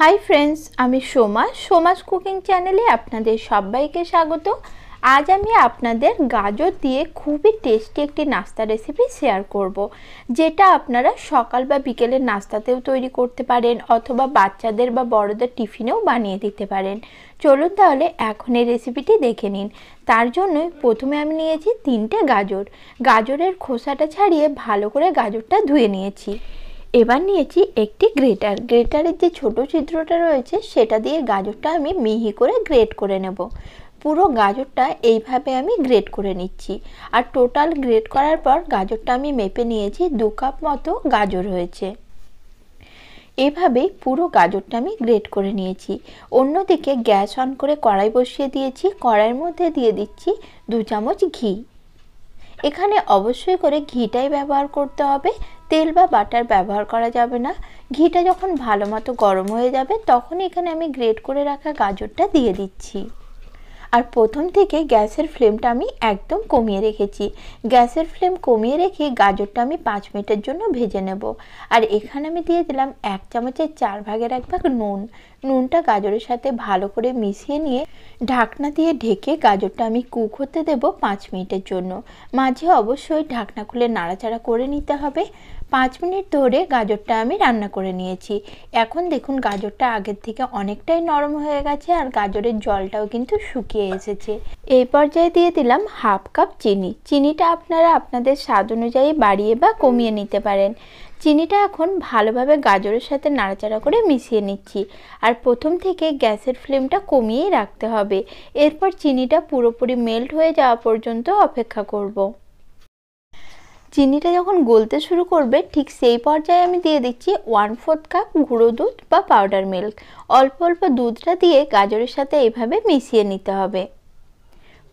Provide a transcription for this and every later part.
Hi friends আমি Soma Soma's cooking চ্যানেলে আপনাদের সবাইকে স্বাগত আজ আমি আপনাদের গাজর দিয়ে খুবই টেস্টি একটি নাস্তা রেসিপি শেয়ার করব। যেটা আপনারা সকাল বা বিকেলের নাস্তাতেও তৈরি করতে পারেন অথবা বাচ্চাদের বা বড়দের টিফিনেও বানিয়ে দিতে পারেন চলুন তাহলে এখন এই রেসিপিটি দেখে নিন তার জন্য প্রথমে আমি নিয়েছি তিনটে গাজর গাজরের খোসাটা ছাড়িয়ে ভালো করে গাজরটা ধুয়ে নিয়েছি এবার নিয়েছি একটি গ্রেটার গ্রেটারের যে ছোট ছিদ্রটা রয়েছে সেটা দিয়ে গাজরটা আমি মিহি করে গ্রেট করে নেব পুরো গাজরটা এইভাবে আমি গ্রেট করে নিচ্ছি আর টোটাল গ্রেট করার পর গাজরটা আমি মেপে নিয়েছি দু কাপ মতো গাজর হয়েছে এভাবেই পুরো গাজরটা আমি গ্রেট করে নিয়েছি অন্যদিকে গ্যাস অন করে কড়াই বসিয়ে দিয়েছি কড়াইয়ের মধ্যে দিয়ে দিচ্ছি দু চামচ ঘি এখানে অবশ্যই করে ঘিটাই ব্যবহার করতে হবে তেল বা বাটার ব্যবহার করা যাবে না ঘিটা যখন ভালো মতো গরম হয়ে যাবে তখন এখানে আমি গ্রেট করে রাখা গাজরটা দিয়ে দিচ্ছি আর প্রথম থেকে গ্যাসের ফ্লেমটা আমি একদম কমিয়ে রেখেছি গ্যাসের ফ্লেম কমিয়ে রেখে গাজরটা আমি পাঁচ মিনিটের জন্য ভেজে নেব আর এখানে আমি দিয়ে দিলাম এক চামচের চার ভাগের এক ভাগ নুন নুনটা গাজরের সাথে ভালো করে মিশিয়ে নিয়ে ঢাকনা দিয়ে ঢেকে গাজরটা আমি কুক হতে দেব পাঁচ মিনিটের জন্য মাঝে অবশ্যই ঢাকনা খুলে নাড়াচাড়া করে নিতে হবে পাঁচ মিনিট ধরে গাজরটা আমি রান্না করে নিয়েছি এখন দেখুন গাজরটা আগের থেকে অনেকটাই নরম হয়ে গেছে আর গাজরের জলটাও কিন্তু শুকিয়ে এসেছে এই পর্যায়ে দিয়ে দিলাম হাফ কাপ চিনি চিনিটা আপনারা আপনাদের স্বাদ অনুযায়ী বাড়িয়ে বা কমিয়ে নিতে পারেন চিনিটা এখন ভালোভাবে গাজরের সাথে নাড়াচাড়া করে মিশিয়ে নিচ্ছি আর প্রথম থেকে গ্যাসের ফ্লেমটা কমিয়েই রাখতে হবে এরপর চিনিটা পুরোপুরি মেল্ট হয়ে যাওয়া পর্যন্ত অপেক্ষা করব। চিনিটা যখন গলতে শুরু করবে ঠিক সেই পর্যায়ে আমি দিয়ে দিচ্ছি ওয়ান ফোর্থ কাপ গুঁড়ো দুধ বা পাউডার মিল্ক অল্প অল্প দুধটা দিয়ে গাজরের সাথে এভাবে মিশিয়ে নিতে হবে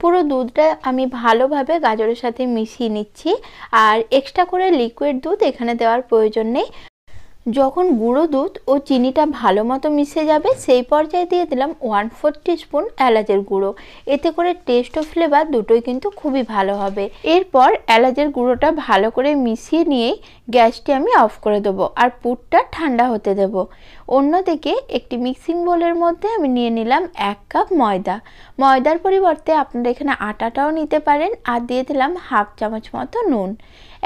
পুরো দুধটা আমি ভালোভাবে গাজরের সাথে মিশিয়ে নিচ্ছি আর এক্সট্রা করে লিকুইড দুধ এখানে দেওয়ার প্রয়োজন নেই যখন গুঁড়ো দুধ ও চিনিটা ভালো মতো মিশে যাবে সেই পর্যায়ে দিয়ে দিলাম ওয়ান ফোর স্পুন এলাচের গুঁড়ো এতে করে টেস্ট ও ফ্লেভার দুটোই কিন্তু খুবই ভালো হবে এরপর এলাচের গুঁড়োটা ভালো করে মিশিয়ে নিয়েই গ্যাসটি আমি অফ করে দেব আর পুরটা ঠান্ডা হতে দেব অন্যদিকে একটি মিক্সিং বোলের মধ্যে আমি নিয়ে নিলাম এক কাপ ময়দা ময়দার পরিবর্তে আপনারা এখানে আটাটাও নিতে পারেন আর দিয়ে দিলাম হাফ চামচ মতো নুন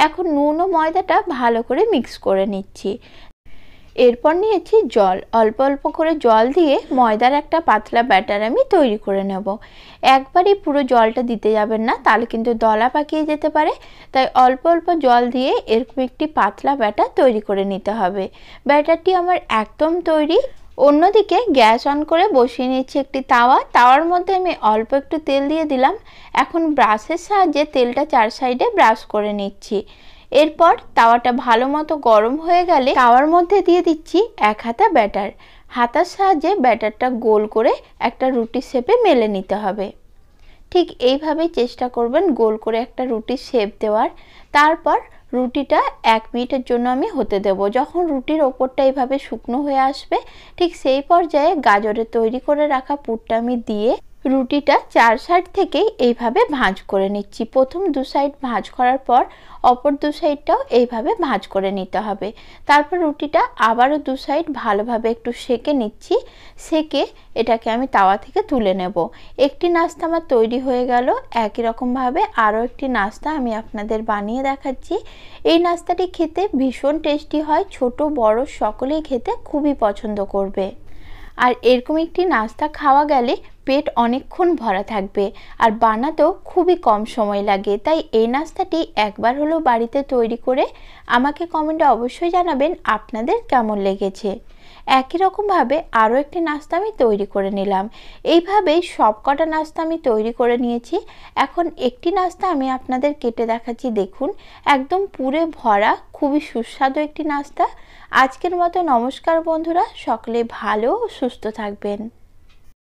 এখন নুন ও ময়দাটা ভালো করে মিক্স করে নিচ্ছি এরপর নিয়েছি জল অল্প অল্প করে জল দিয়ে ময়দার একটা পাতলা ব্যাটার আমি তৈরি করে নেব একবারই পুরো জলটা দিতে যাবেন না তাহলে কিন্তু দলা পাকিয়ে যেতে পারে তাই অল্প অল্প জল দিয়ে এরকম একটি পাতলা ব্যাটার তৈরি করে নিতে হবে ব্যাটারটি আমার একদম তৈরি অন্যদিকে গ্যাস অন করে বসিয়ে নিচ্ছি একটি তাওয়া তাওয়ার মধ্যে আমি অল্প একটু তেল দিয়ে দিলাম এখন ব্রাশের সাহায্যে তেলটা চার সাইডে ব্রাশ করে নিচ্ছি এরপর তাওয়াটা ভালো মতো গরম হয়ে গেলে তাওয়ার মধ্যে দিয়ে দিচ্ছি এক হাতা ব্যাটার হাতার সাহায্যে ব্যাটারটা গোল করে একটা রুটির শেপে মেলে নিতে হবে ঠিক এইভাবেই চেষ্টা করবেন গোল করে একটা রুটি শেপ দেওয়ার তারপর রুটিটা এক মিনিটের জন্য আমি হতে দেব যখন রুটির ওপরটা এইভাবে শুকনো হয়ে আসবে ঠিক সেই পর্যায়ে গাজরে তৈরি করে রাখা পুরটা আমি দিয়ে রুটিটা চার সাইড থেকে এইভাবে ভাঁজ করে নিচ্ছি প্রথম দু সাইড ভাঁজ করার পর অপর দু সাইডটাও এইভাবে ভাঁজ করে নিতে হবে তারপর রুটিটা আবারও দু সাইড ভালোভাবে একটু সেকে নিচ্ছি সেকে এটাকে আমি তাওয়া থেকে তুলে নেব একটি নাস্তা আমার তৈরি হয়ে গেল একই রকমভাবে আরও একটি নাস্তা আমি আপনাদের বানিয়ে দেখাচ্ছি এই নাস্তাটি খেতে ভীষণ টেস্টি হয় ছোট বড় সকলেই খেতে খুবই পছন্দ করবে আর এরকম একটি নাস্তা খাওয়া গেলে পেট অনেকক্ষণ ভরা থাকবে আর বানাতেও খুবই কম সময় লাগে তাই এই নাস্তাটি একবার হলেও বাড়িতে তৈরি করে আমাকে কমেন্টে অবশ্যই জানাবেন আপনাদের কেমন লেগেছে একই রকমভাবে আরও একটি নাস্তা আমি তৈরি করে নিলাম এইভাবেই সব কটা নাস্তা আমি তৈরি করে নিয়েছি এখন একটি নাস্তা আমি আপনাদের কেটে দেখাচ্ছি দেখুন একদম পুরে ভরা খুবই সুস্বাদু একটি নাস্তা আজকের মতো নমস্কার বন্ধুরা সকলে ভালো সুস্থ থাকবেন